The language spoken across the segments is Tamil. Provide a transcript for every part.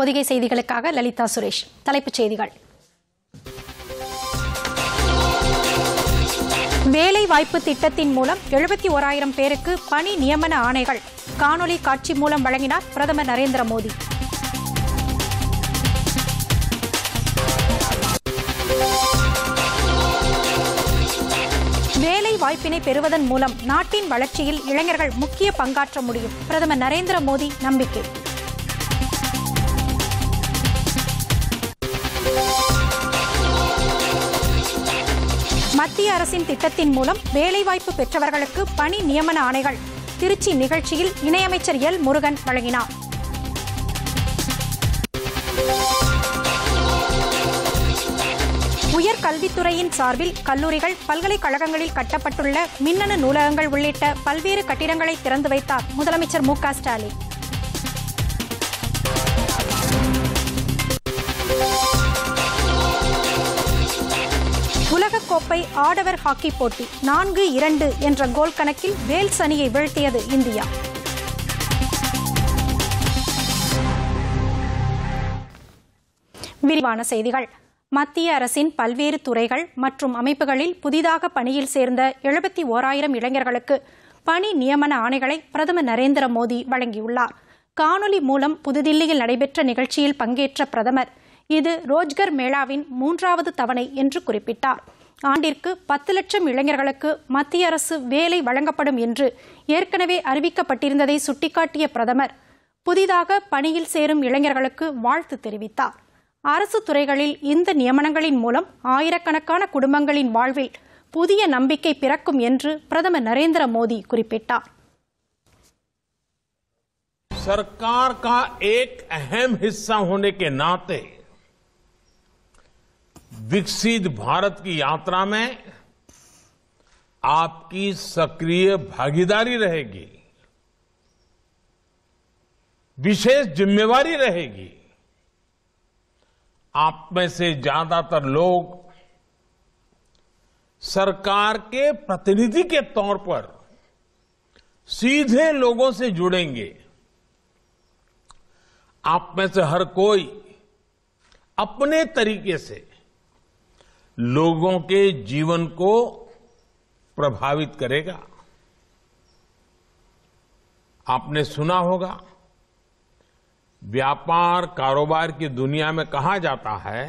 பொதிகை செய்திகளுக்காக லலிதா சுரேஷ் தலைப்புச் செய்திகள் வேலை வாய்ப்பு திட்டத்தின் மூலம் எழுபத்தி ஓராயிரம் பேருக்கு பணி நியமன ஆணைகள் காணொலி காட்சி மூலம் வழங்கினார் பிரதமர் நரேந்திர மோடி வேலை வாய்ப்பினை பெறுவதன் மூலம் நாட்டின் வளர்ச்சியில் இளைஞர்கள் முக்கிய பங்காற்ற முடியும் பிரதமர் நரேந்திர மோடி நம்பிக்கை மத்திய அரசின் திட்டத்தின் மூலம் வேலைவாய்ப்பு பெற்றவர்களுக்கு பணி நியமன ஆணைகள் திருச்சி நிகழ்ச்சியில் இணையமைச்சர் எல் முருகன் வழங்கினார் உயர்கல்வித்துறையின் சார்பில் கல்லூரிகள் பல்கலைக்கழகங்களில் கட்டப்பட்டுள்ள மின்னணு நூலகங்கள் உள்ளிட்ட பல்வேறு கட்டிடங்களை திறந்து வைத்தார் முதலமைச்சர் மு க ஸ்டாலின் கோப்பை ஆடவர் ஹாக்கி போட்டி நான்கு இரண்டு என்ற கோல் கணக்கில் வேல்ஸ் அணியை வீழ்த்தியது இந்தியா விரிவான செய்திகள் மத்திய அரசின் பல்வேறு துறைகள் மற்றும் அமைப்புகளில் புதிதாக பணியில் சேர்ந்த எழுபத்தி ஓராயிரம் இளைஞர்களுக்கு பணி நியமன ஆணைகளை பிரதமர் நரேந்திர மோடி வழங்கியுள்ளார் காணொலி மூலம் புதுதில்லியில் நடைபெற்ற நிகழ்ச்சியில் பங்கேற்ற பிரதமர் இது ரோஜ்கர் மேளாவின் மூன்றாவது தவணை என்று குறிப்பிட்டார் ஆண்டிற்கு பத்து லட்சம் இளைஞர்களுக்கு மத்திய அரசு வேலை வழங்கப்படும் என்று ஏற்கனவே அறிவிக்கப்பட்டிருந்ததை சுட்டிக்காட்டிய பிரதமர் புதிதாக பணியில் சேரும் இளைஞர்களுக்கு வாழ்த்து தெரிவித்தார் அரசு துறைகளில் இந்த நியமனங்களின் மூலம் ஆயிரக்கணக்கான குடும்பங்களின் வாழ்வில் புதிய நம்பிக்கை பிறக்கும் என்று பிரதமர் நரேந்திர மோடி குறிப்பிட்டார் सरकार का एक अहम हिस्सा होने के नाते विकसित भारत की यात्रा में आपकी सक्रिय भागीदारी रहेगी विशेष जिम्मेवारी रहेगी आप में से ज्यादातर लोग सरकार के प्रतिनिधि के तौर पर सीधे लोगों से जुड़ेंगे आप में से हर कोई अपने तरीके से लोगों के जीवन को प्रभावित करेगा आपने सुना होगा व्यापार कारोबार की दुनिया में कहा जाता है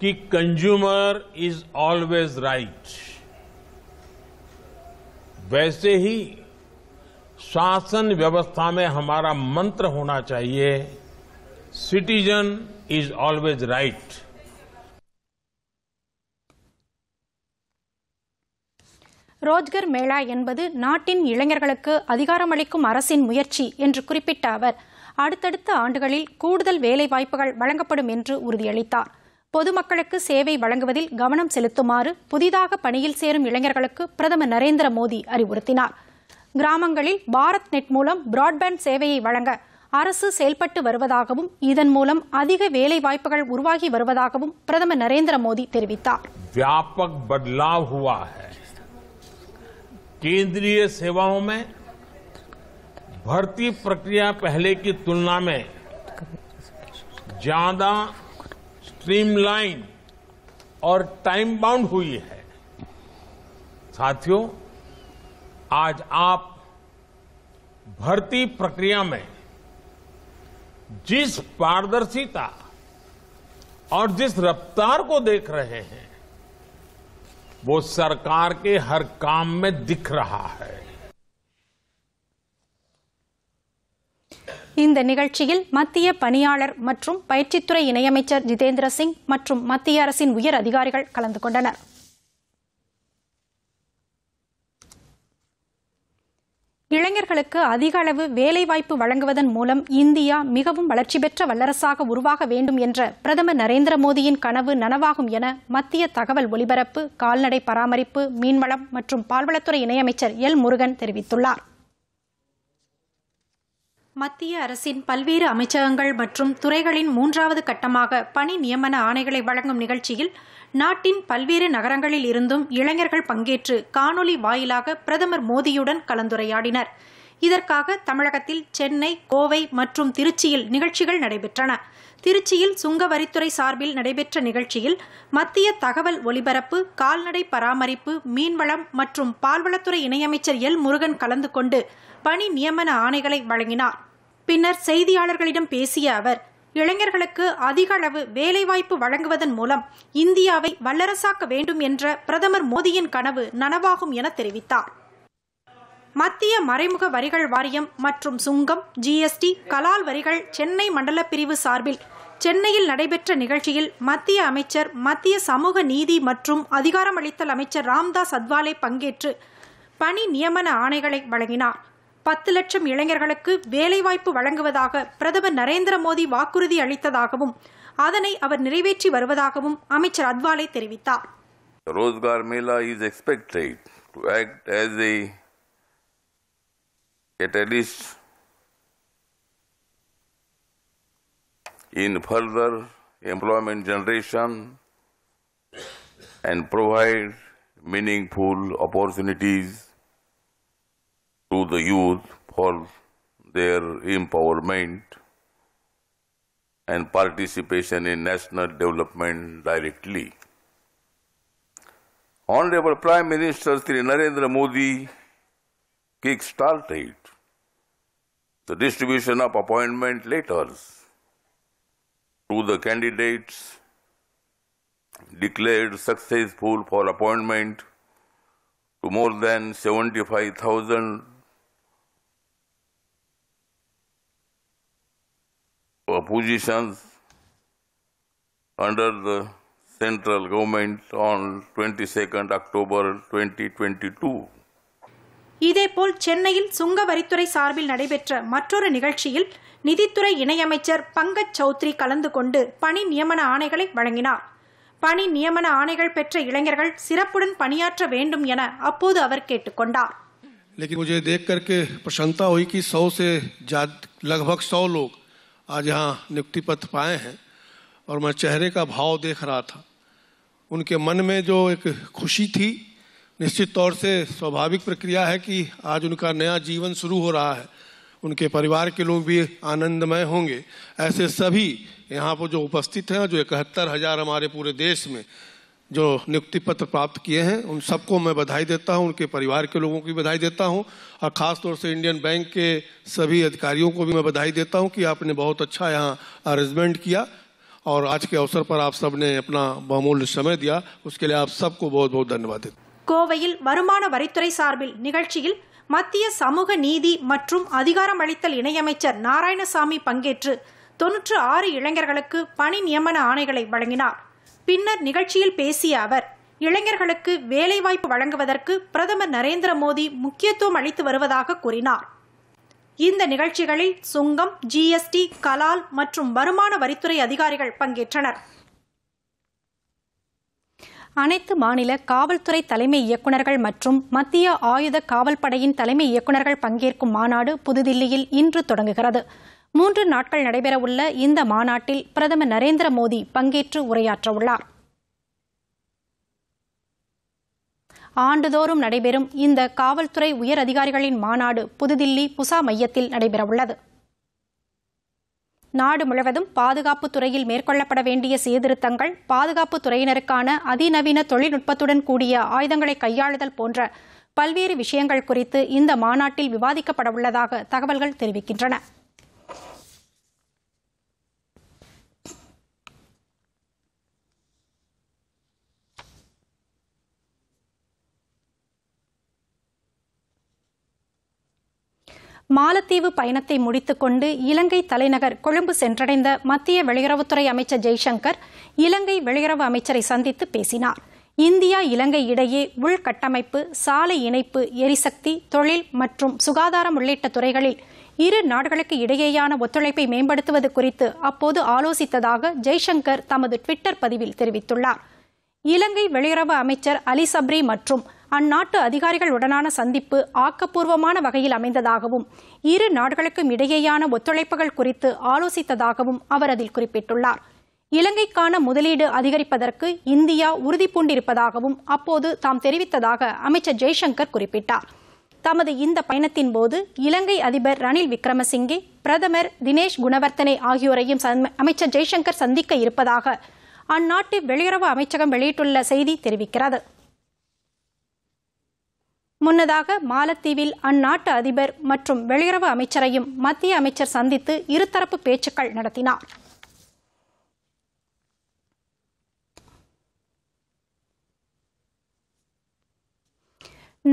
कि कंज्यूमर इज ऑलवेज राइट वैसे ही शासन व्यवस्था में हमारा मंत्र होना चाहिए citizen is always right Rozgar Mela என்பது நாட்டின் இளைஞர்களுக்கு அதிகாரமளிக்கும் அரசின் முயற்சி என்று குறிப்பிட்ட அவர் அடுத்தடுத்த ஆண்டுகளில் கூடுதல் வேலைவாய்ப்புகள் வழங்கப்படும் என்று உறுதியளித்தார் பொதுமக்களுக்கு சேவை வழங்குவதில் கவனம் செலுத்துமாறு புதிதாக பணியில் சேரும் இளைஞர்களுக்கு பிரதமர் நரேந்திர மோடி அறிவுறுத்தினார் கிராமங்களில் பாரத் நெட் மூலம் பிராட்பேண்ட் சேவையை வழங்க அரசு செயல்பட்டு வருவதாகவும் இதன் மூலம் அதிக வேலை வாய்ப்புகள் உருவாகி வருவதாகவும் பிரதமர் நரேந்திர மோடி தெரிவித்தார் வியாபக் ஹுவா केंद्रीय सेवाओं में भर्ती प्रक्रिया पहले की तुलना में ज्यादा स्ट्रीमलाइन और टाइम बाउंड हुई है साथियों आज आप भर्ती प्रक्रिया में जिस पारदर्शिता और जिस रफ्तार को देख रहे हैं वो सरकार के हर काम में दिख रहा है இந்த நிகழ்ச்சியில் மத்திய பணியாளர் மற்றும் பயிற்சித்துறை இணையமைச்சர் ஜிதேந்திர சிங் மற்றும் மத்திய அரசின் உயர் அதிகாரிகள் கலந்து கொண்டனா் இளைஞர்களுக்கு அதிக அளவு வேலைவாய்ப்பு வழங்குவதன் மூலம் இந்தியா மிகவும் வளர்ச்சி பெற்ற வல்லரசாக உருவாக வேண்டும் என்ற பிரதமர் நரேந்திர மோடியின் கனவு நனவாகும் என மத்திய தகவல் ஒலிபரப்பு கால்நடை பராமரிப்பு மீன்வளம் மற்றும் பால்வளத்துறை இணையமைச்சர் எல் முருகன் தெரிவித்துள்ளார் மத்திய அரசின் பல்வேறு அமைச்சகங்கள் மற்றும் துறைகளின் மூன்றாவது கட்டமாக பணி நியமன ஆணைகளை வழங்கும் நிகழ்ச்சியில் நாட்டின் பல்வேறு நகரங்களில் இருந்தும் இளைஞர்கள் பங்கேற்று காணொலி வாயிலாக பிரதமர் மோடியுடன் கலந்துரையாடினர் இதற்காக தமிழகத்தில் சென்னை கோவை மற்றும் திருச்சியில் நிகழ்ச்சிகள் நடைபெற்றன திருச்சியில் சுங்க வரித்துறை சார்பில் நடைபெற்ற நிகழ்ச்சியில் மத்திய தகவல் ஒலிபரப்பு கால்நடை பராமரிப்பு மீன்வளம் மற்றும் பால்வளத்துறை இணையமைச்சர் எல் முருகன் கலந்து கொண்டு பணி நியமன ஆணைகளை வழங்கினார் பின்னர் செய்தியாளர்களிடம் பேசிய அவர் இளைஞர்களுக்கு அதிக அளவு வேலைவாய்ப்பு வழங்குவதன் மூலம் இந்தியாவை வல்லரசாக்க வேண்டும் என்ற பிரதமர் மோடியின் கனவு நனவாகும் என தெரிவித்தார் மத்திய மறைமுக வரிகள் வாரியம் மற்றும் சுங்கம் ஜிஎஸ்டி கலால் வரிகள் சென்னை மண்டல பிரிவு சார்பில் சென்னையில் நடைபெற்ற நிகழ்ச்சியில் மத்திய அமைச்சர் மத்திய சமூக நீதி மற்றும் அதிகாரமளித்தல் அமைச்சர் ராம்தாஸ் அத்வாலே பங்கேற்று பணி நியமன ஆணைகளை வழங்கினார் பத்து லட்சம் இளைஞர்களுக்கு வேலைவாய்ப்பு வழங்குவதாக பிரதமர் நரேந்திர மோடி வாக்குறுதி அளித்ததாகவும் அதனை அவர் நிறைவேற்றி வருவதாகவும் அமைச்சர் அத்வாலே தெரிவித்தார் Rozgar Mela in further employment generation and provide meaningful opportunities to the youth for their empowerment and participation in national development directly. Honorable Prime Minister Sri Narendra Modi kick-started the distribution of appointment letters to the candidates declared successful for appointment to more than 75,000 uh, positions under the central government on 22nd October 2022. இதேபோல் சென்னையில் சுங்க வரித்துறை சார்பில் நடைபெற்ற மற்றொரு நிகழ்ச்சியில் நிதித்துறை இணையமைச்சர் பங்கஜ் சௌத்ரி கலந்து கொண்டு பணி நியமன ஆணைகளை வழங்கினார் பணி நியமன ஆணைகள் பெற்ற இளைஞர்கள் சிறப்புடன் பணியாற்ற வேண்டும் என அப்போது அவர் கேட்டுக்கொண்டார் लेकिन मुझे देख करके प्रसन्नता हुई कि सौ से लगभग सौ लोग आज यहाँ नियुक्ति पत्र पाए हैं और मैं चेहरे का भाव देख रहा था उनके मन में जो एक खुशी थी निश्चित तौर से स्वाभाविक प्रक्रिया है कि आज उनका नया जीवन शुरू हो रहा है उनके परिवार के लोग भी आनंदमय होंगे ऐसे सभी यहाँ पर जो उपस्थित हैं जो इकहत्तर हज़ार हमारे पूरे देश में जो नियुक्ति पत्र प्राप्त किए हैं उन सबको मैं बधाई देता हूँ उनके परिवार के लोगों को भी बधाई देता हूँ और ख़ास तौर से इंडियन बैंक के सभी अधिकारियों को भी मैं बधाई देता हूँ कि आपने बहुत अच्छा यहाँ अरेंजमेंट किया और आज के अवसर पर आप सब ने अपना बहुमूल्य समय दिया उसके लिए आप सबको बहुत बहुत धन्यवाद देता கோவையில் வருமான வரித்துறை சார்பில் நிகழ்ச்சியில் மத்திய சமூக நீதி மற்றும் அதிகாரமளித்தல் இணையமைச்சர் நாராயணசாமி பங்கேற்று தொன்னூற்று ஆறு இளைஞர்களுக்கு பணி நியமன ஆணைகளை வழங்கினார் பின்னர் நிகழ்ச்சியில் பேசிய அவர் இளைஞர்களுக்கு வேலைவாய்ப்பு வழங்குவதற்கு பிரதமர் நரேந்திர மோடி முக்கியத்துவம் அளித்து வருவதாக கூறினார் இந்த நிகழ்ச்சிகளில் சுங்கம் ஜிஎஸ்டி கலால் மற்றும் வருமான வரித்துறை அதிகாரிகள் பங்கேற்றனர் அனைத்து மாநில காவல்துறை தலைமை இயக்குநர்கள் மற்றும் மத்திய ஆயுத காவல்படையின் தலைமை இயக்குநர்கள் பங்கேற்கும் மாநாடு புதுதில்லியில் இன்று தொடங்குகிறது மூன்று நாட்கள் நடைபெறவுள்ள இந்த மாநாட்டில் பிரதமர் நரேந்திர மோடி பங்கேற்று உரையாற்றவுள்ளார் ஆண்டுதோறும் நடைபெறும் இந்த காவல்துறை உயர் அதிகாரிகளின் மாநாடு புதுதில்லி புசா மையத்தில் நடைபெறவுள்ளது நாடு முழுவதும் பாதுகாப்பு துறையில் மேற்கொள்ளப்பட வேண்டிய சீர்திருத்தங்கள் பாதுகாப்பு துறையினருக்கான அதிநவீன தொழில்நுட்பத்துடன் கூடிய ஆயுதங்களை கையாளுதல் போன்ற பல்வேறு விஷயங்கள் குறித்து இந்த மாநாட்டில் விவாதிக்கப்பட உள்ளதாக தகவல்கள் தெரிவிக்கின்றன மாலத்தீவு பயணத்தை முடித்துக்கொண்டு இலங்கை தலைநகர் கொழும்பு சென்றடைந்த மத்திய வெளியுறவுத்துறை அமைச்சர் ஜெய்சங்கர் இலங்கை வெளியுறவு அமைச்சரை சந்தித்து பேசினார் இந்தியா இலங்கை இடையே உள்கட்டமைப்பு சாலை இணைப்பு எரிசக்தி தொழில் மற்றும் சுகாதாரம் உள்ளிட்ட துறைகளில் இரு நாடுகளுக்கு இடையேயான ஒத்துழைப்பை மேம்படுத்துவது குறித்து அப்போது ஆலோசித்ததாக ஜெய்சங்கர் தமது டுவிட்டர் பதிவில் தெரிவித்துள்ளார் இலங்கை வெளியுறவு அமைச்சர் அலி சப்ரி மற்றும் அந்நாட்டு அதிகாரிகளுடனான சந்திப்பு ஆக்கப்பூர்வமான வகையில் அமைந்ததாகவும் இரு நாடுகளுக்கும் இடையேயான ஒத்துழைப்புகள் குறித்து ஆலோசித்ததாகவும் அவர் அதில் குறிப்பிட்டுள்ளார் இலங்கைக்கான முதலீடு அதிகரிப்பதற்கு இந்தியா உறுதிபூண்டிருப்பதாகவும் அப்போது தாம் தெரிவித்ததாக அமைச்சர் ஜெய்சங்கர் குறிப்பிட்டார் தமது இந்த பயணத்தின் போது இலங்கை அதிபர் ரணில் விக்ரமசிங்கே பிரதமர் தினேஷ் குணவர்த்தனை ஆகியோரையும் அமைச்சர் ஜெய்சங்கர் சந்திக்க இருப்பதாக அந்நாட்டு வெளியுறவு அமைச்சகம் வெளியிட்டுள்ள செய்தி தெரிவிக்கிறது முன்னதாக மாலத்தீவில் அந்நாட்டு அதிபர் மற்றும் வெளியுறவு அமைச்சரையும் மத்திய அமைச்சர் சந்தித்து இருதரப்பு பேச்சுக்கள் நடத்தினார்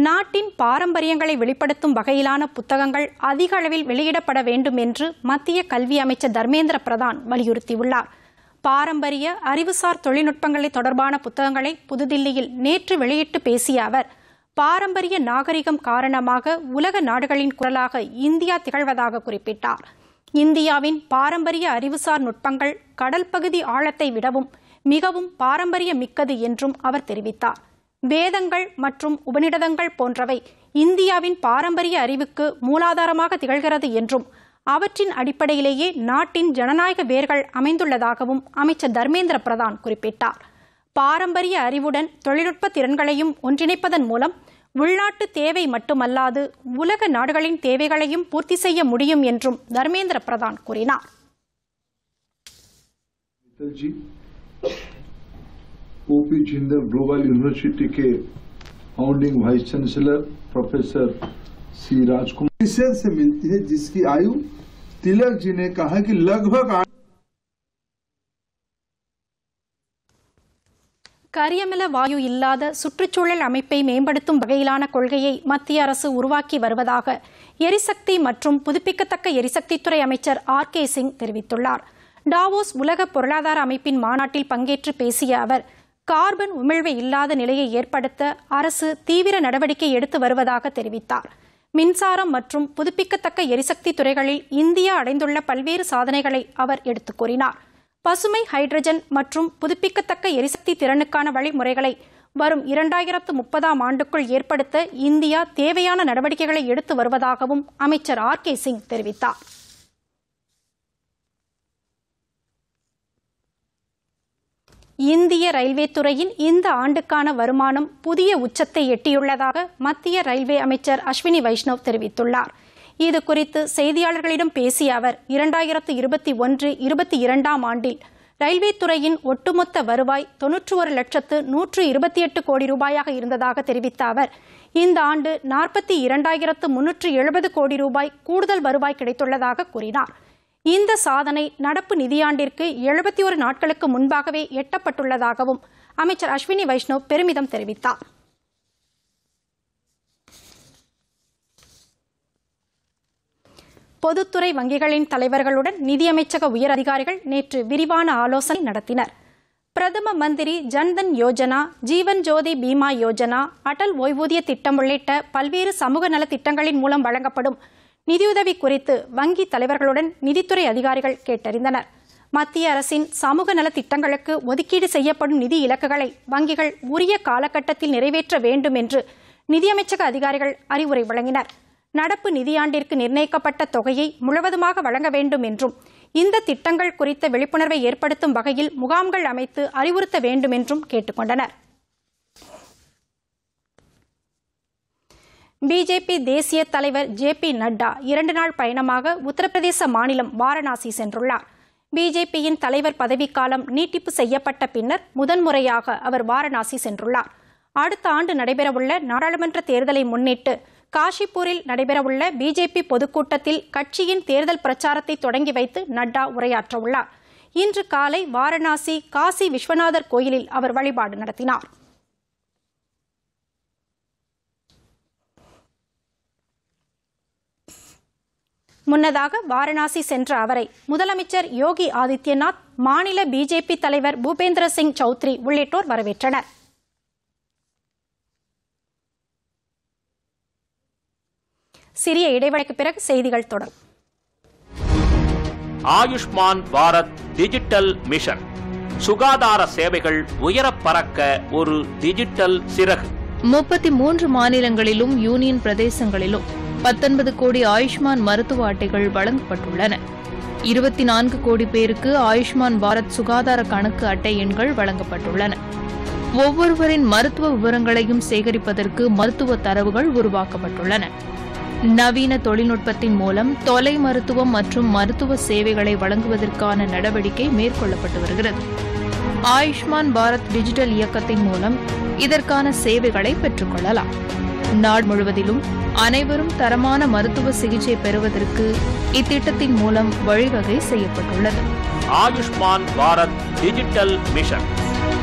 நாட்டின் பாரம்பரியங்களை வெளிப்படுத்தும் வகையிலான புத்தகங்கள் அதிக அளவில் வெளியிடப்பட வேண்டும் என்று மத்திய கல்வி அமைச்சர் தர்மேந்திர பிரதான் வலியுறுத்தியுள்ளார் பாரம்பரிய அறிவுசார் தொழில்நுட்பங்களை தொடர்பான புத்தகங்களை புதுதில்லியில் நேற்று வெளியிட்டு பேசிய அவர் பாரம்பரிய நாகரிகம் காரணமாக உலக நாடுகளின் குரலாக இந்தியா திகழ்வதாக குறிப்பிட்டார் இந்தியாவின் பாரம்பரிய அறிவுசார் நுட்பங்கள் கடல் பகுதி ஆழத்தை விடவும் மிகவும் பாரம்பரிய மிக்கது என்றும் அவர் தெரிவித்தார் வேதங்கள் மற்றும் உபநிடதங்கள் போன்றவை இந்தியாவின் பாரம்பரிய அறிவுக்கு மூலாதாரமாக திகழ்கிறது என்றும் அவற்றின் அடிப்படையிலேயே நாட்டின் ஜனநாயக வேர்கள் அமைந்துள்ளதாகவும் அமைச்சர் தர்மேந்திர பிரதான் குறிப்பிட்டார் பாரம்பரிய அறிவுடன் தொழில்நுட்ப திறன்களையும் ஒன்றிணைப்பதன் மூலம் உள்நாட்டு தேவை மட்டுமல்லாது உலக நாடுகளின் தேவைகளையும் பூர்த்தி செய்ய முடியும் என்றும் தர்மேந்திர பிரதான் கூறினார் आयु तिलक जी ने कहा कि लगभग கரியமில வாயு இல்லாத சுற்றுச்சூழல் அமைப்பை மேம்படுத்தும் வகையிலான கொள்கையை மத்திய அரசு உருவாக்கி வருவதாக எரிசக்தி மற்றும் புதுப்பிக்கத்தக்க எரிசக்தித்துறை அமைச்சர் ஆர் கே சிங் தெரிவித்துள்ளார் டாவோஸ் உலக பொருளாதார அமைப்பின் மாநாட்டில் பங்கேற்று பேசிய அவர் கார்பன் உமிழ்வு இல்லாத நிலையை ஏற்படுத்த அரசு தீவிர நடவடிக்கை எடுத்து வருவதாக தெரிவித்தார் மின்சாரம் மற்றும் புதுப்பிக்கத்தக்க எரிசக்தி துறைகளில் இந்தியா அடைந்துள்ள பல்வேறு சாதனைகளை அவர் எடுத்துக் கூறினார் பசுமை ஹைட்ரஜன் மற்றும் புதுப்பிக்கத்தக்க எரிசக்தி திறனுக்கான வழிமுறைகளை வரும் இரண்டாயிரத்து முப்பதாம் ஆண்டுக்குள் ஏற்படுத்த இந்தியா தேவையான நடவடிக்கைகளை எடுத்து வருவதாகவும் அமைச்சர் ஆர் கே சிங் தெரிவித்தார் இந்திய ரயில்வே துறையின் இந்த ஆண்டுக்கான வருமானம் புதிய உச்சத்தை எட்டியுள்ளதாக மத்திய ரயில்வே அமைச்சர் அஸ்வினி வைஷ்ணவ் தெரிவித்துள்ளார் இது குறித்து செய்தியாளர்களிடம் பேசிய அவர் இரண்டாயிரத்து இருபத்தி ஒன்று இருபத்தி இரண்டாம் ஆண்டில் ரயில்வே துறையின் ஒட்டுமொத்த வருவாய் தொன்னூற்று ஒரு லட்சத்து நூற்று இருபத்தி எட்டு கோடி ரூபாயாக இருந்ததாக தெரிவித்த அவர் இந்த ஆண்டு நாற்பத்தி இரண்டாயிரத்து முன்னூற்று எழுபது கோடி ரூபாய் கூடுதல் வருவாய் கிடைத்துள்ளதாக கூறினார் இந்த சாதனை நடப்பு நிதியாண்டிற்கு எழுபத்தி ஒரு நாட்களுக்கு முன்பாகவே எட்டப்பட்டுள்ளதாகவும் அமைச்சர் அஸ்வினி வைஷ்ணவ் பெருமிதம் தெரிவித்தார் பொதுத்துறை வங்கிகளின் தலைவர்களுடன் நிதியமைச்சக உயர் அதிகாரிகள் நேற்று விரிவான ஆலோசனை நடத்தினர் பிரதம மந்திரி ஜன்தன் யோஜனா ஜீவன் ஜோதி பீமா யோஜனா அடல் ஓய்வூதிய திட்டம் உள்ளிட்ட பல்வேறு சமூக நல திட்டங்களின் மூலம் வழங்கப்படும் நிதியுதவி குறித்து வங்கி தலைவர்களுடன் நிதித்துறை அதிகாரிகள் கேட்டறிந்தனர் மத்திய அரசின் சமூக நல திட்டங்களுக்கு ஒதுக்கீடு செய்யப்படும் நிதி இலக்குகளை வங்கிகள் உரிய காலகட்டத்தில் நிறைவேற்ற வேண்டும் என்று நிதியமைச்சக அதிகாரிகள் அறிவுரை வழங்கினர் நடப்பு நிதியாண்டிற்கு நிர்ணயிக்கப்பட்ட தொகையை முழுவதுமாக வழங்க வேண்டும் என்றும் இந்த திட்டங்கள் குறித்த விழிப்புணர்வை ஏற்படுத்தும் வகையில் முகாம்கள் அமைத்து அறிவுறுத்த வேண்டும் என்றும் கேட்டுக்கொண்டனர் பிஜேபி தேசிய தலைவர் ஜே பி நட்டா இரண்டு நாள் பயணமாக உத்தரப்பிரதேச மாநிலம் வாரணாசி சென்றுள்ளார் பிஜேபியின் தலைவர் பதவிக்காலம் நீட்டிப்பு செய்யப்பட்ட பின்னர் முதன்முறையாக அவர் வாரணாசி சென்றுள்ளார் அடுத்த ஆண்டு நடைபெறவுள்ள நாடாளுமன்ற தேர்தலை முன்னிட்டு காஷிப்பூரில் நடைபெறவுள்ள பிஜேபி பொதுக்கூட்டத்தில் கட்சியின் தேர்தல் பிரச்சாரத்தை தொடங்கி வைத்து நட்டா உரையாற்றவுள்ளார் இன்று காலை வாரணாசி காசி விஸ்வநாதர் கோயிலில் அவர் வழிபாடு நடத்தினார் முன்னதாக வாரணாசி சென்ற அவரை முதலமைச்சர் யோகி ஆதித்யநாத் மாநில பிஜேபி தலைவர் பூபேந்திர சிங் சௌத்ரி உள்ளிட்டோர் வரவேற்றனர் சிறிய இடைவெளிக்கு பிறகு செய்திகள் தொடரும் ஆயுஷ்மான் பாரத் டிஜிட்டல் மிஷன் சுகாதார சேவைகள் உயர பறக்க ஒரு டிஜிட்டல் சிறகு முப்பத்தி மூன்று மாநிலங்களிலும் யூனியன் பிரதேசங்களிலும் பத்தொன்பது கோடி ஆயுஷ்மான் மருத்துவ அட்டைகள் வழங்கப்பட்டுள்ளன இருபத்தி நான்கு கோடி பேருக்கு ஆயுஷ்மான் பாரத் சுகாதார கணக்கு அட்டை எண்கள் வழங்கப்பட்டுள்ளன ஒவ்வொருவரின் மருத்துவ விவரங்களையும் சேகரிப்பதற்கு மருத்துவ தரவுகள் உருவாக்கப்பட்டுள்ளன நவீன தொழில்நுட்பத்தின் மூலம் தொலை மருத்துவம் மற்றும் மருத்துவ சேவைகளை வழங்குவதற்கான நடவடிக்கை மேற்கொள்ளப்பட்டு வருகிறது ஆயுஷ்மான் பாரத் டிஜிட்டல் இயக்கத்தின் மூலம் இதற்கான சேவைகளை பெற்றுக்கொள்ளலாம் நாடு முழுவதிலும் அனைவரும் தரமான மருத்துவ சிகிச்சை பெறுவதற்கு இத்திட்டத்தின் மூலம் வழிவகை செய்யப்பட்டுள்ளது ஆயுஷ்மான் பாரத் டிஜிட்டல் மிஷன்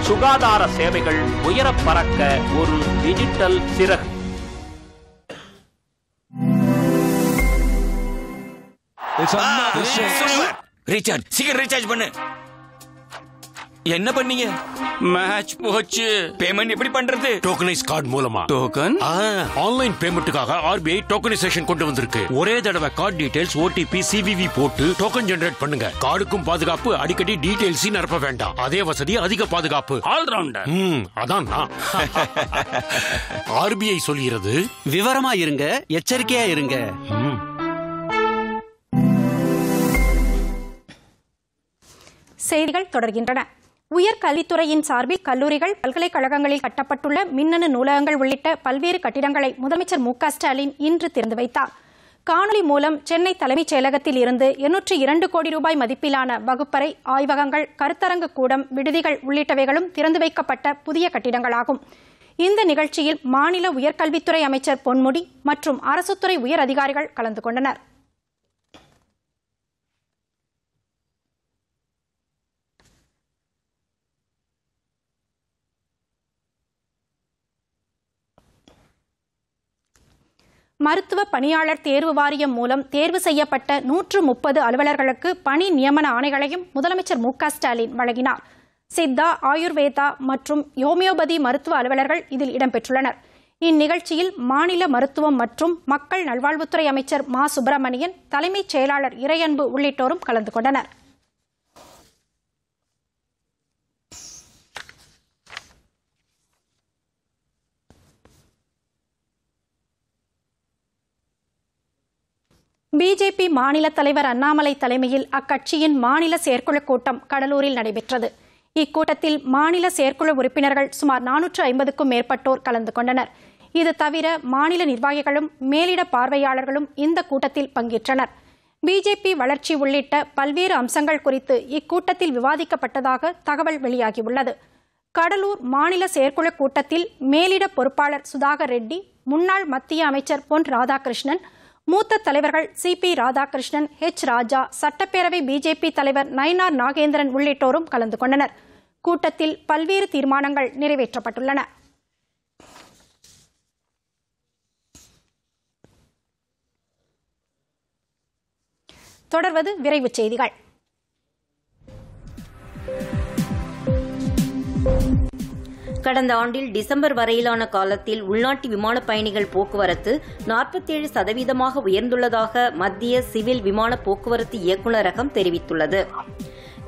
சுகாதார சேவைகள் உயர பறக்க ஒரு டிஜிட்டல் சிறகு ரீசார்ஜ் ah, சீக்கிரம் ரீசார்ஜ் பண்ணு என்ன பண்ணீங்க மேட்ச் போச்சு பேமெண்ட் எப்படி பண்றது டோக்கனைஸ் கார்டு மூலமா டோக்கன் ஆன்லைன் பேமெண்ட்டுக்காக ஆர்பிஐ டோக்கனைசேஷன் கொண்டு வந்திருக்கு ஒரே தடவை கார்டு டீடைல்ஸ் ஓடிபி சிவிவி போட்டு டோக்கன் ஜெனரேட் பண்ணுங்க கார்டுக்கும் பாதுகாப்பு அடிக்கடி டீடைல்ஸ் நிரப்ப வேண்டாம் அதே வசதி அதிக பாதுகாப்பு ஆல்ரவுண்டர் ம் அதான் ஆர்பிஐ சொல்கிறது விவரமா இருங்க எச்சரிக்கையா இருங்க செய்திகள் தொடர்கின்றன உயர்கல்வித்துறையின் சார்பில் கல்லூரிகள் பல்கலைக்கழகங்களில் கட்டப்பட்டுள்ள மின்னணு நூலகங்கள் உள்ளிட்ட பல்வேறு கட்டிடங்களை முதலமைச்சர் மு ஸ்டாலின் இன்று திறந்து வைத்தார் காணொலி மூலம் சென்னை தலைமைச் செயலகத்தில் இருந்து எண்ணூற்றி இரண்டு கோடி ரூபாய் மதிப்பிலான வகுப்பறை ஆய்வகங்கள் கருத்தரங்கு கூடம் விடுதிகள் உள்ளிட்டவைகளும் திறந்து வைக்கப்பட்ட புதிய கட்டிடங்களாகும் இந்த நிகழ்ச்சியில் மாநில உயர்கல்வித்துறை அமைச்சர் பொன்முடி மற்றும் அரசுத்துறை உயர் அதிகாரிகள் கலந்து கொண்டனர் மருத்துவ பணியாளர் தேர்வு வாரியம் மூலம் தேர்வு செய்யப்பட்ட நூற்று முப்பது அலுவலர்களுக்கு பணி நியமன ஆணைகளையும் முதலமைச்சர் மு ஸ்டாலின் வழங்கினார் சித்தா ஆயுர்வேதா மற்றும் யோமியோபதி மருத்துவ அலுவலர்கள் இதில் இடம்பெற்றுள்ளனர் இந்நிகழ்ச்சியில் மாநில மருத்துவம் மற்றும் மக்கள் நல்வாழ்வுத்துறை அமைச்சர் மா சுப்பிரமணியன் தலைமைச் செயலாளர் இறையன்பு உள்ளிட்டோரும் கலந்து கொண்டனர் பிஜேபி மாநில தலைவர் அண்ணாமலை தலைமையில் அக்கட்சியின் மாநில செயற்குழு கூட்டம் கடலூரில் நடைபெற்றது இக்கூட்டத்தில் மாநில செயற்குழு உறுப்பினர்கள் சுமார் நானூற்று ஐம்பதுக்கும் மேற்பட்டோர் கலந்து கொண்டனர் இது தவிர மாநில நிர்வாகிகளும் மேலிட பார்வையாளர்களும் இந்த கூட்டத்தில் பங்கேற்றனர் பிஜேபி வளர்ச்சி உள்ளிட்ட பல்வேறு அம்சங்கள் குறித்து இக்கூட்டத்தில் விவாதிக்கப்பட்டதாக தகவல் வெளியாகியுள்ளது கடலூர் மாநில செயற்குழு கூட்டத்தில் மேலிட பொறுப்பாளர் சுதாகர் ரெட்டி முன்னாள் மத்திய அமைச்சர் பொன் ராதாகிருஷ்ணன் மூத்த தலைவர்கள் C P Radhakrishnan H Raja சட்டப்பேரவை பிஜேபி தலைவர் நயனார் நாகேந்திரன் உள்ளிட்டோரும் கலந்து கொண்டனர் கூட்டத்தில் பல்வேறு தீர்மானங்கள் நிறைவேற்றப்பட்டுள்ளன தொடர்வது விரைவு செய்திகள் கடந்த ஆண்டில் டிசம்பர் வரையிலான காலத்தில் உள்நாட்டு விமான பயணிகள் போக்குவரத்து நாற்பத்தேழு சதவீதமாக உயர்ந்துள்ளதாக மத்திய சிவில் விமான போக்குவரத்து இயக்குநரகம் தெரிவித்துள்ளது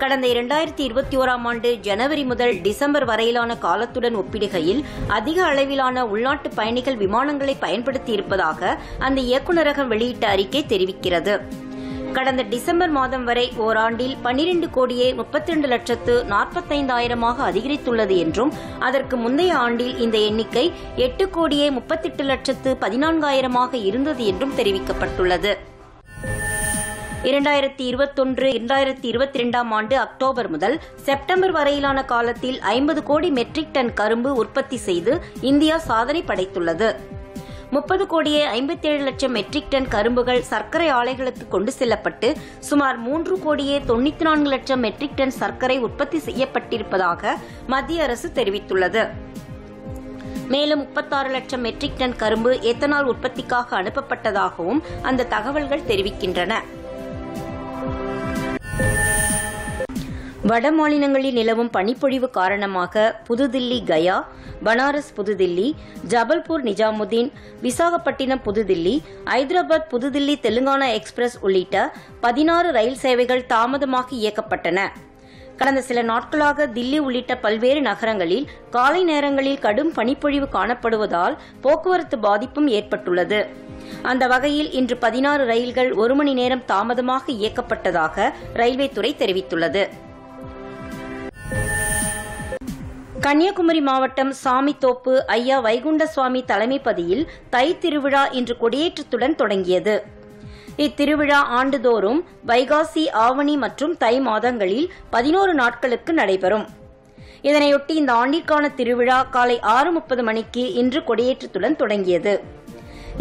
கடந்த இரண்டாயிரத்தி இருபத்தி ஓராம் ஆண்டு ஜனவரி முதல் டிசம்பர் வரையிலான காலத்துடன் ஒப்பிடுகையில் அதிக அளவிலான உள்நாட்டு பயணிகள் விமானங்களை பயன்படுத்தியிருப்பதாக அந்த இயக்குநரகம் வெளியிட்ட அறிக்கை தெரிவிக்கிறது கடந்த டிசம்பர் மாதம் வரை ஓராண்டில் பன்னிரண்டு கோடியே முப்பத்திரண்டு லட்சத்து நாற்பத்தைந்தாயிரமாக அதிகரித்துள்ளது என்றும் அதற்கு முந்தைய ஆண்டில் இந்த எண்ணிக்கை எட்டு கோடியே முப்பத்தெட்டு லட்சத்து பதினான்காயிரமாக இருந்தது என்றும் தெரிவிக்கப்பட்டுள்ளது இரண்டாயிரத்தி இருபத்தொன்று இரண்டாயிரத்தி இருபத்தி இரண்டாம் ஆண்டு அக்டோபர் முதல் செப்டம்பர் வரையிலான காலத்தில் ஐம்பது கோடி மெட்ரிக் டன் கரும்பு உற்பத்தி செய்து இந்தியா சாதனை படைத்துள்ளது முப்பது கோடியே ஐம்பத்தேழு லட்சம் மெட்ரிக் டன் கரும்புகள் சர்க்கரை ஆலைகளுக்கு கொண்டு செல்லப்பட்டு சுமார் மூன்று கோடியே தொண்ணூத்தி நான்கு லட்சம் மெட்ரிக் டன் சர்க்கரை உற்பத்தி செய்யப்பட்டிருப்பதாக மத்திய அரசு தெரிவித்துள்ளது மேலும் முப்பத்தாறு லட்சம் மெட்ரிக் டன் கரும்பு எத்தனால் உற்பத்திக்காக அனுப்பப்பட்டதாகவும் அந்த தகவல்கள் தெரிவிக்கின்றன வட மாநிலங்களில் நிலவும் பனிப்பொழிவு காரணமாக புதுதில்லி கயா பனாரஸ் புதுதில்லி ஜபல்பூர் நிஜாமுதீன் விசாகப்பட்டினம் புதுதில்லி ஐதராபாத் புதுதில்லி தெலுங்கானா எக்ஸ்பிரஸ் உள்ளிட்ட பதினாறு ரயில் சேவைகள் தாமதமாக இயக்கப்பட்டன கடந்த சில நாட்களாக தில்லி உள்ளிட்ட பல்வேறு நகரங்களில் காலை நேரங்களில் கடும் பனிப்பொழிவு காணப்படுவதால் போக்குவரத்து பாதிப்பும் ஏற்பட்டுள்ளது அந்த வகையில் இன்று பதினாறு ரயில்கள் ஒரு மணி நேரம் தாமதமாக இயக்கப்பட்டதாக ரயில்வே துறை தெரிவித்துள்ளது கன்னியாகுமரி மாவட்டம் சாமித்தோப்பு ஐயா வைகுண்ட சுவாமி தலைமைப்பதியில் தை திருவிழா இன்று கொடியேற்றத்துடன் தொடங்கியது இத்திருவிழா ஆண்டுதோறும் வைகாசி ஆவணி மற்றும் தை மாதங்களில் பதினோரு நாட்களுக்கு நடைபெறும் இதனையொட்டி இந்த ஆண்டிற்கான திருவிழா காலை ஆறு முப்பது மணிக்கு இன்று கொடியேற்றத்துடன் தொடங்கியது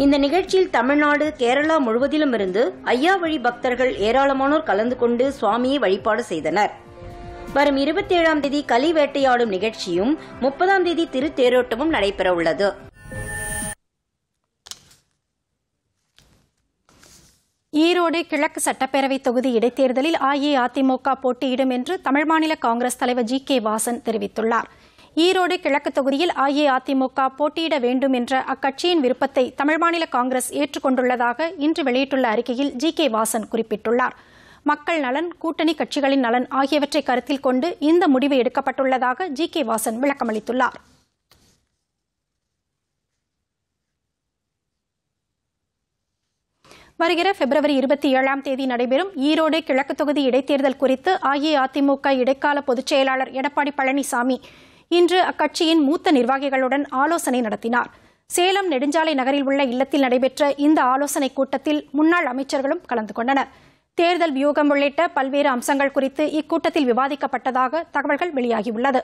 இந்த நிகழ்ச்சியில் தமிழ்நாடு கேரளா முழுவதிலுமிருந்து ஐயா வழி பக்தர்கள் ஏராளமானோர் கலந்து கொண்டு சுவாமியை வழிபாடு செய்தனர் வரும் இருபத்தி ஏழாம் தேதி களி வேட்டையாடும் நிகழ்ச்சியும் முப்பதாம் தேதி திருத்தேரோட்டமும் நடைபெற உள்ளது ஈரோடு கிழக்கு சட்டப்பேரவை தொகுதி இடைத்தேர்தலில் அஇஅதிமுக போட்டியிடும் என்று தமிழ் மாநில காங்கிரஸ் தலைவர் ஜி கே வாசன் தெரிவித்துள்ளார் ஈரோடு கிழக்கு தொகுதியில் அஇஅதிமுக போட்டியிட வேண்டும் என்ற அக்கட்சியின் விருப்பத்தை தமிழ் மாநில காங்கிரஸ் ஏற்றுக்கொண்டுள்ளதாக இன்று வெளியிட்டுள்ள அறிக்கையில் ஜி கே வாசன் குறிப்பிட்டுள்ளாா் மக்கள் நலன் கூட்டணி கட்சிகளின் நலன் ஆகியவற்றை கருத்தில் கொண்டு இந்த முடிவு எடுக்கப்பட்டுள்ளதாக ஜி கே வாசன் விளக்கமளித்துள்ளார் வருகிற பிப்ரவரி இருபத்தி ஏழாம் தேதி நடைபெறும் ஈரோடு கிழக்கு தொகுதி இடைத்தேர்தல் குறித்து அஇஅதிமுக இடைக்கால பொதுச் செயலாளர் எடப்பாடி பழனிசாமி இன்று அக்கட்சியின் மூத்த நிர்வாகிகளுடன் ஆலோசனை நடத்தினார் சேலம் நெடுஞ்சாலை நகரில் உள்ள இல்லத்தில் நடைபெற்ற இந்த ஆலோசனைக் கூட்டத்தில் முன்னாள் அமைச்சர்களும் கலந்து கொண்டனா் தேர்தல் வியூகம் உள்ளிட்ட பல்வேறு அம்சங்கள் குறித்து இக்கூட்டத்தில் விவாதிக்கப்பட்டதாக தகவல்கள் வெளியாகியுள்ளது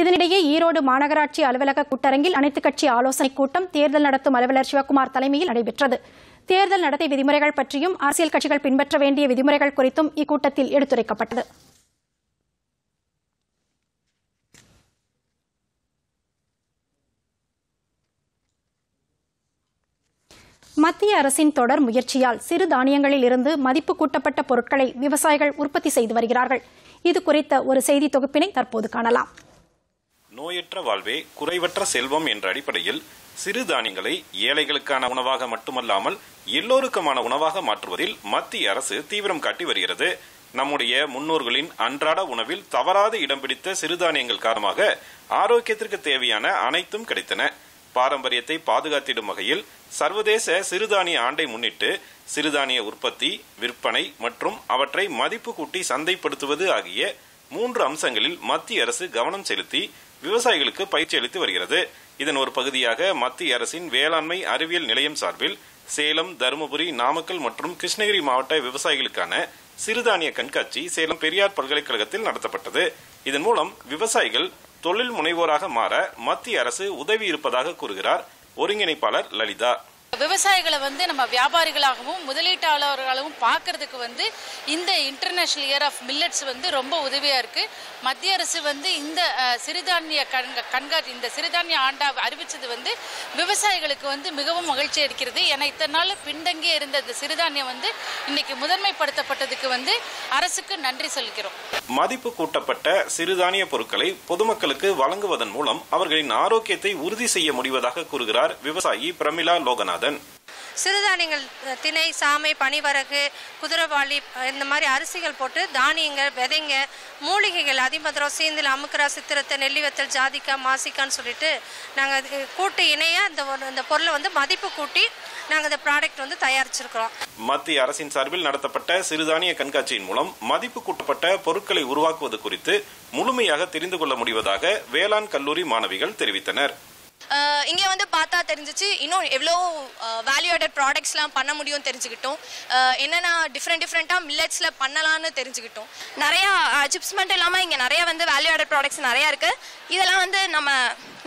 இதனிடையே ஈரோடு மாநகராட்சி அலுவலக கூட்டரங்கில் அனைத்துக் கட்சி ஆலோசனைக் கூட்டம் தேர்தல் நடத்தும் அலுவலர் சிவக்குமார் தலைமையில் நடைபெற்றது தேர்தல் நடத்தை விதிமுறைகள் பற்றியும் அரசியல் கட்சிகள் பின்பற்ற வேண்டிய விதிமுறைகள் குறித்தும் இக்கூட்டத்தில் எடுத்துரைக்கப்பட்டது மத்திய அரசின் தொடர் முயற்சியால் சிறு தானியங்களில் இருந்து மதிப்பு கூட்டப்பட்ட பொருட்களை விவசாயிகள் உற்பத்தி செய்து வருகிறார்கள் இது குறித்த ஒரு செய்தி தொகுப்பினை தற்போது காணலாம் நோயற்ற வாழ்வே குறைவற்ற செல்வம் என்ற அடிப்படையில் சிறு தானியங்களை ஏழைகளுக்கான உணவாக மட்டுமல்லாமல் எல்லோருக்குமான உணவாக மாற்றுவதில் மத்திய அரசு தீவிரம் காட்டி வருகிறது நம்முடைய முன்னோர்களின் அன்றாட உணவில் தவறாது இடம் பிடித்த சிறுதானியங்கள் காரணமாக ஆரோக்கியத்திற்கு தேவையான அனைத்தும் கிடைத்தன பாரம்பரியத்தை பாதுகாத்திடும் வகையில் சர்வதேச சிறுதானிய ஆண்டை முன்னிட்டு சிறுதானிய உற்பத்தி விற்பனை மற்றும் அவற்றை மதிப்பு கூட்டி சந்தைப்படுத்துவது ஆகிய மூன்று அம்சங்களில் மத்திய அரசு கவனம் செலுத்தி விவசாயிகளுக்கு பயிற்சி அளித்து வருகிறது இதன் ஒரு பகுதியாக மத்திய அரசின் வேளாண்மை அறிவியல் நிலையம் சார்பில் சேலம் தருமபுரி நாமக்கல் மற்றும் கிருஷ்ணகிரி மாவட்ட விவசாயிகளுக்கான சிறுதானிய கண்காட்சி சேலம் பெரியார் பல்கலைக்கழகத்தில் நடத்தப்பட்டது இதன் மூலம் விவசாயிகள் தொழில் முனைவோராக மாற மத்திய அரசு உதவி இருப்பதாக கூறுகிறார் ஒருங்கிணைப்பாளர் லலிதா விவசாயிகளை வந்து நம்ம வியாபாரிகளாகவும் முதலீட்டாளர்களாகவும் பார்க்கறதுக்கு வந்து இந்த இன்டர்நேஷ்னல் இயர் ஆஃப் மில்லட்ஸ் வந்து ரொம்ப உதவியாக இருக்குது மத்திய அரசு வந்து இந்த சிறுதானிய கண்க கண்காட்சி இந்த சிறுதானிய ஆண்டா அறிவித்தது வந்து விவசாயிகளுக்கு வந்து மிகவும் மகிழ்ச்சி அளிக்கிறது ஏன்னா இத்தனை நாள் பின்தங்கியே இருந்த இந்த சிறுதானியம் வந்து இன்னைக்கு முதன்மைப்படுத்தப்பட்டதுக்கு வந்து அரசுக்கு நன்றி சொல்கிறோம் மதிப்பு கூட்டப்பட்ட சிறுதானிய பொருட்களை பொதுமக்களுக்கு வழங்குவதன் மூலம் அவர்களின் ஆரோக்கியத்தை உறுதி செய்ய முடிவதாக கூறுகிறார் விவசாயி பிரமிளா லோகநாதன் then சிறுதானியங்கள் திணை சாமை பனிவரகு குதிரைவாளி இந்த மாதிரி அரிசிகள் போட்டு தானியங்கள் விதைங்க மூலிகைகள் அதிமதுரம் சீந்தில் அமுக்கரா சித்திரத்தை நெல்லி ஜாதிக்கா மாசிக்கான்னு சொல்லிட்டு நாங்கள் கூட்டு இணையாக இந்த இந்த பொருளை வந்து மதிப்பு கூட்டி நாங்கள் இந்த ப்ராடக்ட் வந்து தயாரிச்சிருக்கிறோம் மத்திய அரசின் சார்பில் நடத்தப்பட்ட சிறுதானிய கண்காட்சியின் மூலம் மதிப்பு கூட்டப்பட்ட பொருட்களை உருவாக்குவது குறித்து முழுமையாக தெரிந்து கொள்ள முடிவதாக வேளாண் கல்லூரி மாணவிகள் தெரிவித்தனர் இங்கே வந்து பார்த்தா தெரிஞ்சிச்சு இன்னும் எவ்வளோ வேல்யூ ஆடட் ப்ராடக்ட்ஸ்லாம் பண்ண முடியும் தெரிஞ்சுக்கிட்டோம் என்னென்னா டிஃப்ரெண்ட் டிஃப்ரெண்ட்டாக மில்லட்ஸில் பண்ணலான்னு தெரிஞ்சுக்கிட்டோம் நிறையா சிப்ஸ் மட்டும் இல்லாமல் இங்கே நிறையா வந்து வேல்யூ ஆடட் ப்ராடக்ட்ஸ் நிறையா இருக்குது இதெல்லாம் வந்து நம்ம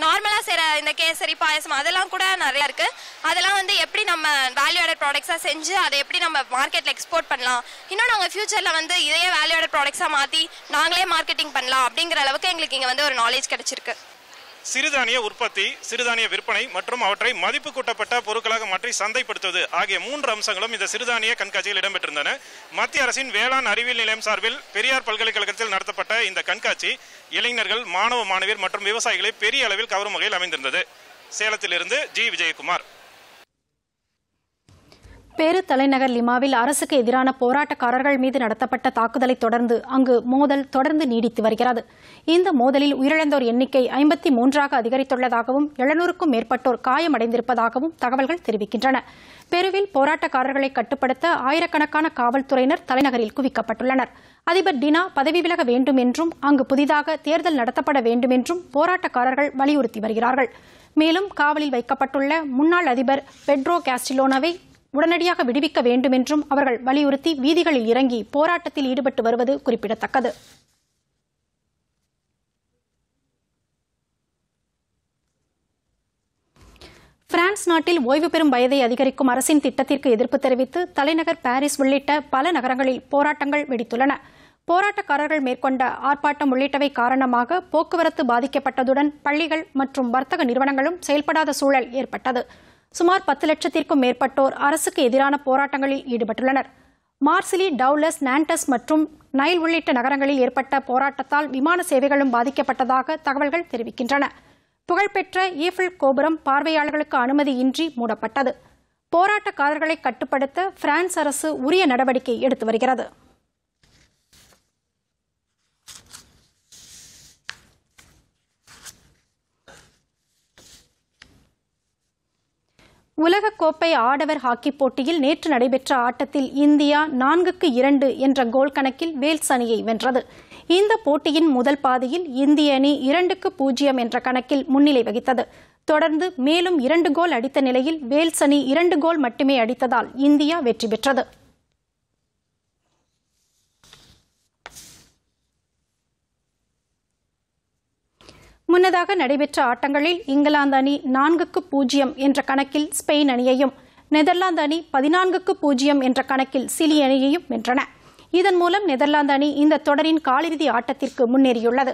நார்மலாக செய்கிற இந்த கேசரி பாயசம் அதெல்லாம் கூட நிறையா இருக்குது அதெல்லாம் வந்து எப்படி நம்ம வேல்யூ ஆடட் ப்ராடக்ட்ஸாக செஞ்சு அதை எப்படி நம்ம மார்க்கெட்டில் எக்ஸ்போர்ட் பண்ணலாம் இன்னும் நாங்கள் ஃப்யூச்சரில் வந்து இதையே ஆடட் ப்ராடக்ட்ஸாக மாற்றி நாங்களே மார்க்கெட்டிங் பண்ணலாம் அப்படிங்கிற அளவுக்கு எங்களுக்கு இங்கே வந்து ஒரு நாலேஜ் கிடச்சிருக்கு சிறுதானிய உற்பத்தி சிறுதானிய விற்பனை மற்றும் அவற்றை மதிப்பு கூட்டப்பட்ட பொருட்களாக மாற்றி சந்தைப்படுத்துவது ஆகிய மூன்று அம்சங்களும் இந்த சிறுதானிய கண்காட்சியில் இடம்பெற்றிருந்தன மத்திய அரசின் வேளாண் அறிவியல் நிலையம் சார்பில் பெரியார் பல்கலைக்கழகத்தில் நடத்தப்பட்ட இந்த கண்காட்சி இளைஞர்கள் மாணவ மாணவியர் மற்றும் விவசாயிகளை பெரிய அளவில் கவரும் வகையில் அமைந்திருந்தது சேலத்திலிருந்து ஜி விஜயகுமார் தலைநகர் லிமாவில் அரசுக்கு எதிரான போராட்டக்காரர்கள் மீது நடத்தப்பட்ட தாக்குதலை தொடர்ந்து அங்கு மோதல் தொடர்ந்து நீடித்து வருகிறது இந்த மோதலில் உயிரிழந்தோர் எண்ணிக்கை ஐம்பத்தி மூன்றாக அதிகரித்துள்ளதாகவும் எழுநூறுக்கும் மேற்பட்டோர் காயமடைந்திருப்பதாகவும் தகவல்கள் தெரிவிக்கின்றன பெருவில் போராட்டக்காரர்களை கட்டுப்படுத்த ஆயிரக்கணக்கான காவல்துறையினர் தலைநகரில் குவிக்கப்பட்டுள்ளனர் அதிபர் டினா பதவி விலக வேண்டும் என்றும் அங்கு புதிதாக தேர்தல் நடத்தப்பட வேண்டும் என்றும் போராட்டக்காரர்கள் வலியுறுத்தி வருகிறார்கள் மேலும் காவலில் வைக்கப்பட்டுள்ள முன்னாள் அதிபர் பெட்ரோ காஸ்டிலோனாவை உடனடியாக விடுவிக்க வேண்டுமென்றும் அவர்கள் வலியுறுத்தி வீதிகளில் இறங்கி போராட்டத்தில் ஈடுபட்டு வருவது குறிப்பிடத்தக்கது பிரான்ஸ் நாட்டில் ஓய்வு பெறும் வயதை அதிகரிக்கும் அரசின் திட்டத்திற்கு எதிர்ப்பு தெரிவித்து தலைநகர் பாரிஸ் உள்ளிட்ட பல நகரங்களில் போராட்டங்கள் வெடித்துள்ளன போராட்டக்காரர்கள் மேற்கொண்ட ஆர்ப்பாட்டம் உள்ளிட்டவை காரணமாக போக்குவரத்து பாதிக்கப்பட்டதுடன் பள்ளிகள் மற்றும் வர்த்தக நிறுவனங்களும் செயல்படாத சூழல் ஏற்பட்டது சுமார் பத்து லட்சத்திற்கும் மேற்பட்டோர் அரசுக்கு எதிரான போராட்டங்களில் ஈடுபட்டுள்ளனர் மார்சிலி டவுலஸ் நான்டஸ் மற்றும் நைல் உள்ளிட்ட நகரங்களில் ஏற்பட்ட போராட்டத்தால் விமான சேவைகளும் பாதிக்கப்பட்டதாக தகவல்கள் தெரிவிக்கின்றன புகழ்பெற்ற ஈஃபில் கோபுரம் பார்வையாளர்களுக்கு அனுமதியின்றி மூடப்பட்டது போராட்டக்காரர்களை கட்டுப்படுத்த பிரான்ஸ் அரசு உரிய நடவடிக்கை எடுத்து வருகிறது உலகக்கோப்பை ஆடவர் ஹாக்கி போட்டியில் நேற்று நடைபெற்ற ஆட்டத்தில் இந்தியா நான்குக்கு இரண்டு என்ற கோல் கணக்கில் வேல்ஸ் அணியை வென்றது இந்த போட்டியின் முதல் பாதியில் இந்திய அணி இரண்டுக்கு பூஜ்ஜியம் என்ற கணக்கில் முன்னிலை வகித்தது தொடர்ந்து மேலும் இரண்டு கோல் அடித்த நிலையில் வேல்ஸ் அணி இரண்டு கோல் மட்டுமே அடித்ததால் இந்தியா வெற்றி பெற்றது முன்னதாக நடைபெற்ற ஆட்டங்களில் இங்கிலாந்து அணி நான்குக்கு பூஜ்ஜியம் என்ற கணக்கில் ஸ்பெயின் அணியையும் நெதர்லாந்து அணி பதினான்குக்கு பூஜ்ஜியம் என்ற கணக்கில் சிலி அணியையும் வென்றன இதன் மூலம் நெதர்லாந்து அணி இந்த தொடரின் காலிறுதி ஆட்டத்திற்கு முன்னேறியுள்ளது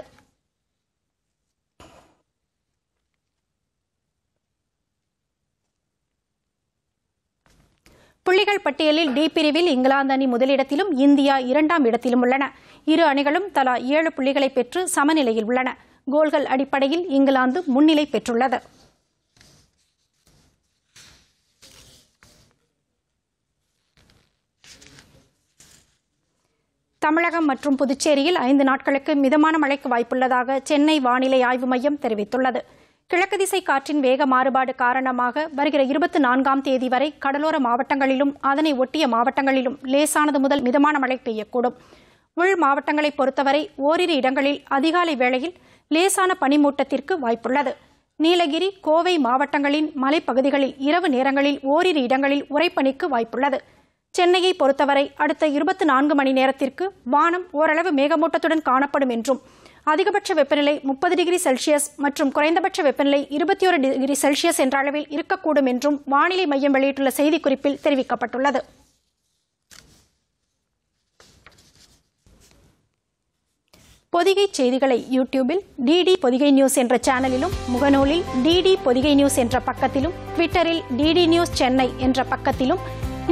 புள்ளிகள் பட்டியலில் டி பிரிவில் இங்கிலாந்து அணி முதலிடத்திலும் இந்தியா இரண்டாம் இடத்திலும் உள்ளன இரு அணிகளும் தலா ஏழு புள்ளிகளை பெற்று சமநிலையில் உள்ளன கோல்கள் அடிப்படையில் இங்கிலாந்து முன்னிலை பெற்றுள்ளது தமிழகம் மற்றும் புதுச்சேரியில் ஐந்து நாட்களுக்கு மிதமான மழைக்கு வாய்ப்புள்ளதாக சென்னை வானிலை ஆய்வு மையம் தெரிவித்துள்ளது கிழக்கு திசை காற்றின் வேக மாறுபாடு காரணமாக வருகிற இருபத்தி நான்காம் தேதி வரை கடலோர மாவட்டங்களிலும் அதனை ஒட்டிய மாவட்டங்களிலும் லேசானது முதல் மிதமான மழை பெய்யக்கூடும் உள் மாவட்டங்களை பொறுத்தவரை ஓரிரு இடங்களில் அதிகாலை வேளையில் லேசான பனிமூட்டத்திற்கு வாய்ப்புள்ளது நீலகிரி கோவை மாவட்டங்களின் மலைப்பகுதிகளில் இரவு நேரங்களில் ஓரிரு இடங்களில் உரைப்பனிக்கு வாய்ப்புள்ளது சென்னையை பொறுத்தவரை அடுத்த இருபத்தி நான்கு மணி நேரத்திற்கு வானம் ஓரளவு மேகமூட்டத்துடன் காணப்படும் என்றும் அதிகபட்ச வெப்பநிலை முப்பது டிகிரி செல்சியஸ் மற்றும் குறைந்தபட்ச வெப்பநிலை இருபத்தி ஒரு டிகிரி செல்சியஸ் என்ற அளவில் இருக்கக்கூடும் என்றும் வானிலை மையம் வெளியிட்டுள்ள செய்திக்குறிப்பில் தெரிவிக்கப்பட்டுள்ளது பொதிகை செய்திகளை யூடியூபில் டிடி பொதிகை நியூஸ் என்ற சேனலிலும் முகநூலில் டிடி பொதிகை நியூஸ் என்ற பக்கத்திலும் ட்விட்டரில் டிடி நியூஸ் சென்னை என்ற பக்கத்திலும்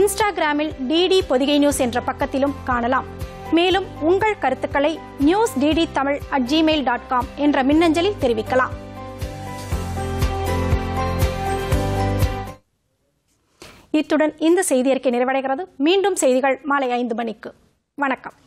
இன்ஸ்டாகிராமில் டிடி பொதிகை நியூஸ் என்ற பக்கத்திலும் காணலாம் மேலும் உங்கள் கருத்துக்களை news DD Tamil at Gmail dot com என்ற மின்னஞ்சலில் தெரிவிக்கலாம் இத்துடன் இந்த செய்தி அறிக்கை நிறைவடைகிறது மீண்டும் செய்திகள் மாலை ஐந்து மணிக்கு வணக்கம்